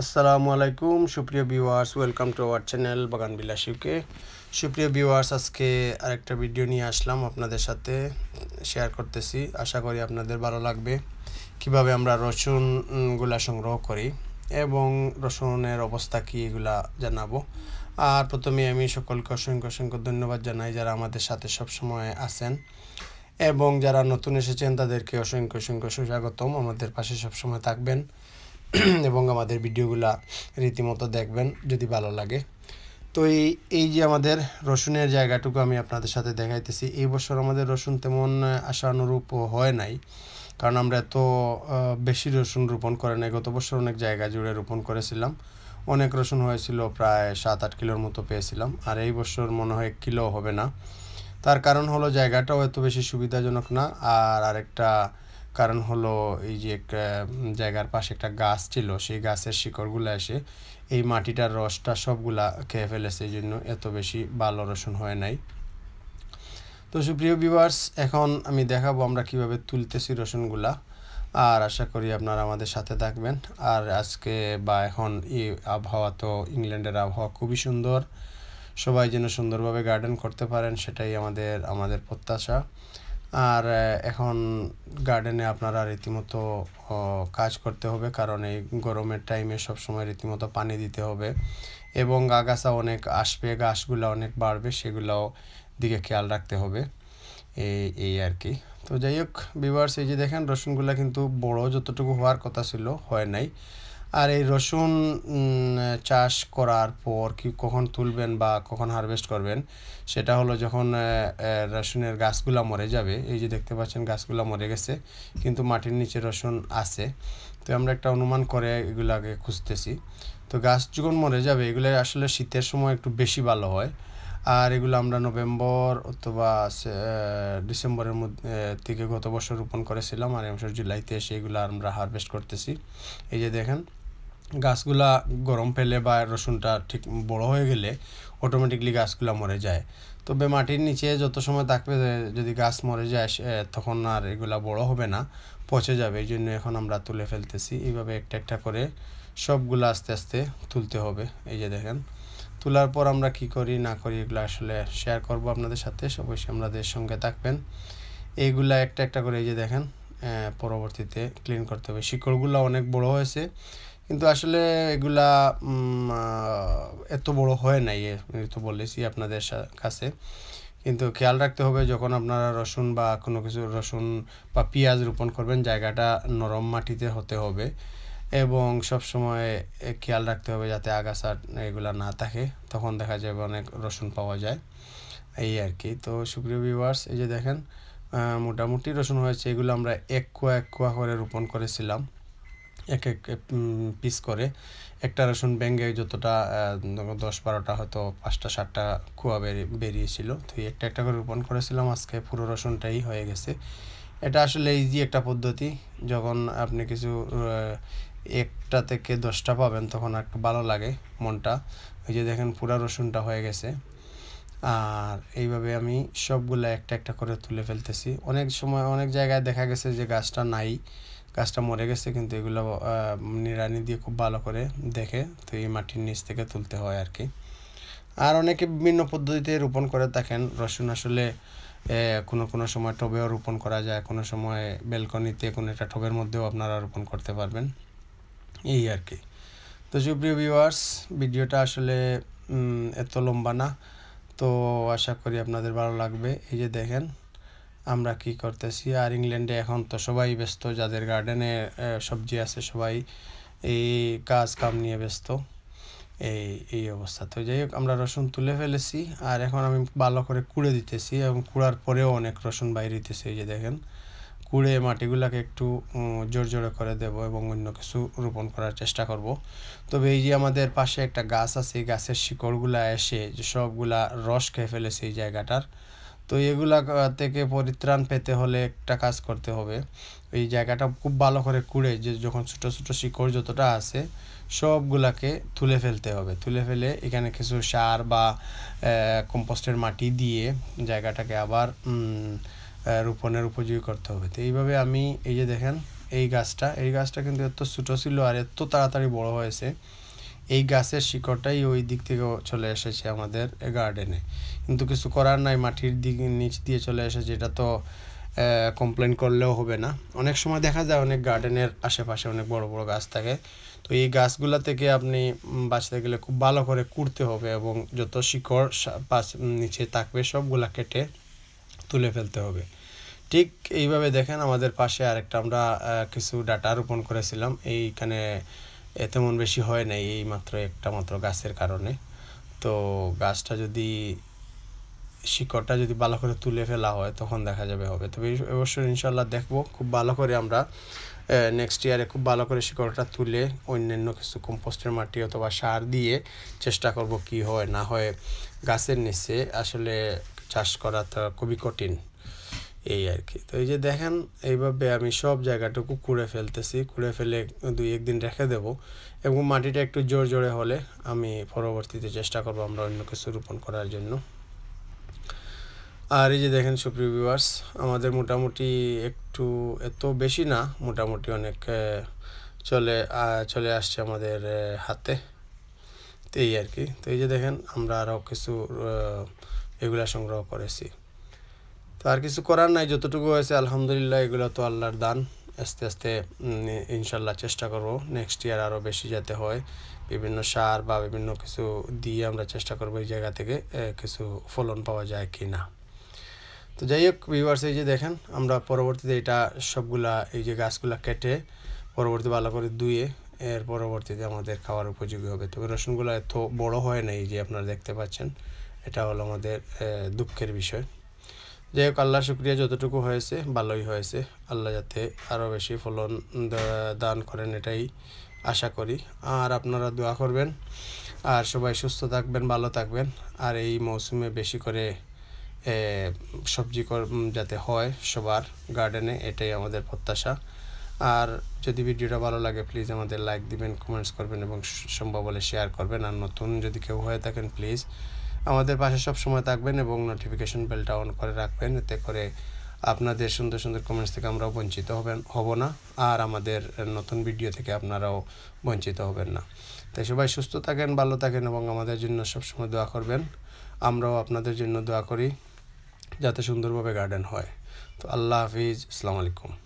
আসসালামু আলাইকুম সুপ্রিয় viewers welcome to our channel বাগান বিলাসীকে সুপ্রিয় ভিউয়ার্স আজকে আরেকটা ভিডিও নিয়ে আসলাম আপনাদের সাথে শেয়ার করতেছি আশা করি আপনাদের ভালো লাগবে কিভাবে আমরা রসুনগুলা সংগ্রহ করি এবং রসুনের অবস্থা কী এগুলা জানাবো আর প্রথমে আমি সকলকে অসংখ্য অসংখ্য ধন্যবাদ জানাই যারা আমাদের সাথে সবসময় আছেন এবং যারা নতুন এসেছেন তাদেরকে অসংখ্য অসংখ্য সুস্বাগতম আমাদের পাশে সবসময় থাকবেন এবং আমাদের ভিডিওগুলা রীতিমতো দেখবেন যদি ভালো লাগে তো এই এই যে আমাদের রসুনের জায়গাটুকু আমি আপনাদের সাথে দেখাইতেছি এই বছর আমাদের রসুন তেমন আশানুরূপ হয় নাই কারণ আমরা এত বেশি রসুন রোপণ করে নাই গত বছর অনেক জায়গা জুড়ে রোপণ করেছিলাম অনেক রসুন হয়েছিল প্রায় সাত আট কিলোর মতো পেয়েছিলাম আর এই বছর মনে হয় কিলো হবে না তার কারণ হলো জায়গাটাও এত বেশি সুবিধাজনক না আর আরেকটা কারণ হলো এই যে একটা জায়গার পাশে একটা গাছ ছিল সেই গাছের শিকড়গুলো এসে এই মাটিটার রসটা সবগুলা খেয়ে ফেলেছে এই জন্য এত বেশি ভালো রসুন হয় নাই তো সুপ্রিয় ভিউয়ার্স এখন আমি দেখাবো আমরা কিভাবে তুলতেছি রসুনগুলা আর আশা করি আপনারা আমাদের সাথে থাকবেন আর আজকে বা এখন এই আবহাওয়া তো ইংল্যান্ডের আবহাওয়া খুবই সুন্দর সবাই যেন সুন্দরভাবে গার্ডেন করতে পারেন সেটাই আমাদের আমাদের প্রত্যাশা আর এখন গার্ডেনে আপনারা রীতিমতো কাজ করতে হবে কারণ এই গরমের টাইমে সবসময় রীতিমতো পানি দিতে হবে এবং আগাছা অনেক আসবে গাছগুলো অনেক বাড়বে সেগুলোও দিকে খেয়াল রাখতে হবে এই এই আর কি তো যাই হোক বিভার্স এই যে দেখেন রসুনগুলো কিন্তু বড় যতটুকু হওয়ার কথা ছিল হয় নাই আর এই রসুন চাষ করার পর কি কখন তুলবেন বা কখন হারভেস্ট করবেন সেটা হলো যখন রসুনের গাছগুলা মরে যাবে এই যে দেখতে পাচ্ছেন গাছগুলো মরে গেছে কিন্তু মাটির নিচে রসুন আছে তো আমরা একটা অনুমান করে এগুলাকে খুঁজতেছি তো গাছ যখন মরে যাবে এগুলো আসলে শীতের সময় একটু বেশি ভালো হয় আর এগুলো আমরা নভেম্বর অথবা ডিসেম্বরের মধ্যে থেকে গত বছর রোপণ করেছিলাম আর এবছর জুলাইতে এসে এগুলো আমরা হারভেস্ট করতেছি এই যে দেখেন গাছগুলা গরম পেলে বা রসুনটা ঠিক বড় হয়ে গেলে অটোমেটিকলি গাছগুলা মরে যায় তবে মাটির নিচে যত সময় থাকবে যদি গাছ মরে যায় তখন আর এগুলা বড় হবে না পচে যাবে এই জন্য এখন আমরা তুলে ফেলতেছি এইভাবে একটা একটা করে সবগুলো আস্তে আস্তে তুলতে হবে এই যে দেখেন তোলার পর আমরা কি করি না করি এগুলো আসলে শেয়ার করব আপনাদের সাথে অবশ্যই আপনাদের সঙ্গে থাকবেন এইগুলা একটা একটা করে এই যে দেখেন পরবর্তীতে ক্লিন করতে হবে শিকড়গুলো অনেক বড় হয়েছে কিন্তু আসলে এগুলা এত বড় হয় নাই তো বলেছি আপনাদের কাছে কিন্তু খেয়াল রাখতে হবে যখন আপনারা রসুন বা কোনো কিছু রসুন বা পেঁয়াজ রোপণ করবেন জায়গাটা নরম মাটিতে হতে হবে এবং সব সময় খেয়াল রাখতে হবে যাতে আগাছা এগুলো না থাকে তখন দেখা যাবে অনেক রসুন পাওয়া যায় এই আর কি তো সুপ্রিয় ভিউয়ার্স এই যে দেখেন মোটামুটি রসুন হয়েছে এগুলো আমরা এক কোয়া এক কোয়া করে রোপণ করেছিলাম এক এক পিস করে একটা রেশন ব্যাঙ্গে যতটা দশ বারোটা হয়তো পাঁচটা সাতটা কুয়া বেরিয়ে বেরিয়েছিল তো একটা একটা করে রোপণ করেছিলাম আজকে পুরো রসুনটাই হয়ে গেছে এটা আসলে ইজি একটা পদ্ধতি যখন আপনি কিছু একটা থেকে দশটা পাবেন তখন একটু ভালো লাগে মনটা ওই যে দেখেন পুরা রসুনটা হয়ে গেছে আর এইভাবে আমি সবগুলো একটা একটা করে তুলে ফেলতেছি অনেক সময় অনেক জায়গায় দেখা গেছে যে গাছটা নাই গাছটা মরে গেছে কিন্তু এগুলো নিড়ানি দিয়ে খুব ভালো করে দেখে তো এই মাটির নিচ থেকে তুলতে হয় আর কি আর অনেকে বিভিন্ন পদ্ধতিতে রোপণ করে থাকেন রসুন আসলে কোনো কোনো সময় টবেও রোপণ করা যায় কোনো সময় বেলকনিতে কোনো একটা টবের মধ্যেও আপনারা রোপণ করতে পারবেন এই আর কি তো সুপ্রিয় ভিউয়ার্স ভিডিওটা আসলে এত লম্বা না তো আশা করি আপনাদের ভালো লাগবে এই যে দেখেন আমরা কি করতেছি আর ইংল্যান্ডে এখন তো সবাই ব্যস্ত যাদের গার্ডেনে সবজি আছে সবাই এই কাজ কাম নিয়ে ব্যস্ত এই এই অবস্থা তো যাই হোক আমরা রসুন তুলে ফেলেছি আর এখন আমি ভালো করে কুড়ে দিতেছি এবং কুড়ার পরেও অনেক রসুন বাইরে দিতেছি এই যে দেখেন কুড়ে মাটিগুলাকে একটু জোর জোরে করে দেব এবং অন্য কিছু রোপণ করার চেষ্টা করব তবে এই যে আমাদের পাশে একটা গাছ আছে এই গাছের শিকড়গুলা এসে যে সবগুলা রস খেয়ে ফেলেছে এই জায়গাটার তো এগুলা থেকে পরিত্রাণ পেতে হলে একটা কাজ করতে হবে এই জায়গাটা খুব ভালো করে কুড়ে যে যখন ছোটো ছোটো শিকড় যতটা আছে সবগুলাকে তুলে ফেলতে হবে তুলে ফেলে এখানে কিছু সার বা কম্পোস্টের মাটি দিয়ে জায়গাটাকে আবার রোপণের উপযোগী করতে হবে তো এইভাবে আমি এই যে দেখেন এই গাছটা এই গাছটা কিন্তু এত ছোটো ছিল আর এত তাড়াতাড়ি বড় হয়েছে এই গাছের শিকড়টাই ওই দিক থেকে চলে এসেছে আমাদের গার্ডেনে কিন্তু কিছু করার নাই মাটির দিক নিচ দিয়ে চলে এসেছে এটা তো কমপ্লেন করলেও হবে না অনেক সময় দেখা যায় অনেক গার্ডেনের আশেপাশে অনেক বড় বড় গাছ থাকে তো এই গাছগুলা থেকে আপনি বাঁচতে গেলে খুব ভালো করে কুড়তে হবে এবং যত শিকড় নিচে থাকবে সবগুলা কেটে তুলে ফেলতে হবে ঠিক এইভাবে দেখেন আমাদের পাশে আরেকটা আমরা কিছু ডাটা রোপণ করেছিলাম এইখানে তেমন বেশি হয় নাই এই মাত্র একটা মাত্র গাছের কারণে তো গাছটা যদি শিকড়টা যদি ভালো করে তুলে ফেলা হয় তখন দেখা যাবে হবে তবে অবশ্যই ইনশাল্লাহ দেখব খুব ভালো করে আমরা নেক্সট ইয়ারে খুব ভালো করে শিকড়টা তুলে অন্যান্য কিছু কম্পোস্টের মাটি অথবা সার দিয়ে চেষ্টা করব কি হয় না হয় গাছের নিচে আসলে চাষ করাটা খুবই কঠিন এই আর কি তো এই যে দেখেন এইভাবে আমি সব জায়গাটুকু কুড়ে ফেলতেছি কুড়ে ফেলে দুই একদিন রেখে দেব এবং মাটিটা একটু জোর জোরে হলে আমি পরবর্তীতে চেষ্টা করব আমরা অন্য কিছু রোপণ করার জন্য আর এই যে দেখেন সুপ্রিয় ভিউয়ার্স আমাদের মোটামুটি একটু এত বেশি না মোটামুটি অনেক চলে চলে আসছে আমাদের হাতে তো এই আর কি তো এই যে দেখেন আমরা আরও কিছু এগুলা সংগ্রহ করেছি তো আর কিছু করার নাই যতটুকু হয়েছে আলহামদুলিল্লাহ এগুলো তো আল্লাহর দান আস্তে আস্তে ইনশাল্লাহ চেষ্টা করব নেক্সট ইয়ার আরও বেশি যাতে হয় বিভিন্ন সার বা বিভিন্ন কিছু দিয়ে আমরা চেষ্টা করবো এই জায়গা থেকে কিছু ফলন পাওয়া যায় কি না তো যাই হোক ভিউয়ার্স এই যে দেখেন আমরা পরবর্তীতে এটা সবগুলা এই যে গাছগুলা কেটে পরবর্তী ভালো করে ধুয়ে এর পরবর্তীতে আমাদের খাওয়ার উপযোগী হবে তবে রসুনগুলো এত বড় হয় না এই যে আপনারা দেখতে পাচ্ছেন এটা হলো আমাদের দুঃখের বিষয় যাই হোক আল্লাহ শুক্রিয়া যতটুকু হয়েছে ভালোই হয়েছে আল্লাহ যাতে আরও বেশি ফলন দান করেন এটাই আশা করি আর আপনারা দোয়া করবেন আর সবাই সুস্থ থাকবেন ভালো থাকবেন আর এই মৌসুমে বেশি করে সবজি যাতে হয় সবার গার্ডেনে এটাই আমাদের প্রত্যাশা আর যদি ভিডিওটা ভালো লাগে প্লিজ আমাদের লাইক দিবেন কমেন্টস করবেন এবং সম্ভব হলে শেয়ার করবেন আর নতুন যদি কেউ হয়ে থাকেন প্লিজ আমাদের পাশে সবসময় থাকবেন এবং নোটিফিকেশন বেলটা অন করে রাখবেন এতে করে আপনাদের সুন্দর সুন্দর কমেন্টস থেকে আমরাও বঞ্চিত হবেন হব না আর আমাদের নতুন ভিডিও থেকে আপনারাও বঞ্চিত হবেন না তাই সবাই সুস্থ থাকেন ভালো থাকেন এবং আমাদের জন্য সবসময় দোয়া করবেন আমরাও আপনাদের জন্য দোয়া করি যাতে সুন্দরভাবে গার্ডেন হয় তো আল্লাহ হাফিজ আসসালামু আলাইকুম